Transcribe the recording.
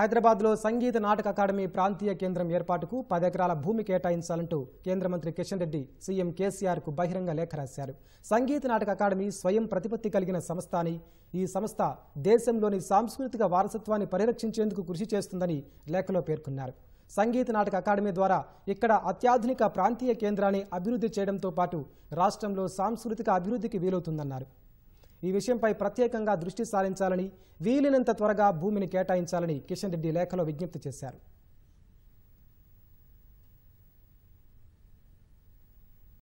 హైదరాబాద్లో సంగీత నాటక అకాడమీ ప్రాంతీయ కేంద్రం ఏర్పాటుకు పది ఎకరాల భూమి కేటాయించాలంటూ కేంద్ర మంత్రి కిషన్ రెడ్డి సీఎం కేసీఆర్కు బహిరంగ లేఖ రాశారు సంగీత నాటక అకాడమీ స్వయం ప్రతిపత్తి కలిగిన సంస్థ అని ఈ సంస్థ దేశంలోని సాంస్కృతిక వారసత్వాన్ని పరిరక్షించేందుకు కృషి చేస్తుందని లేఖలో పేర్కొన్నారు సంగీత నాటక అకాడమీ ద్వారా ఇక్కడ అత్యాధునిక ప్రాంతీయ కేంద్రాన్ని అభివృద్ధి చేయడంతో పాటు రాష్ట్రంలో సాంస్కృతిక అభివృద్ధికి వీలవుతుందన్నారు ఈ విషయంపై ప్రత్యేకంగా దృష్టి సారించాలని వీలినంత త్వరగా భూమిని కేటాయించాలని కిషన్ రెడ్డి లేఖలో విజ్ఞప్తి చేశారు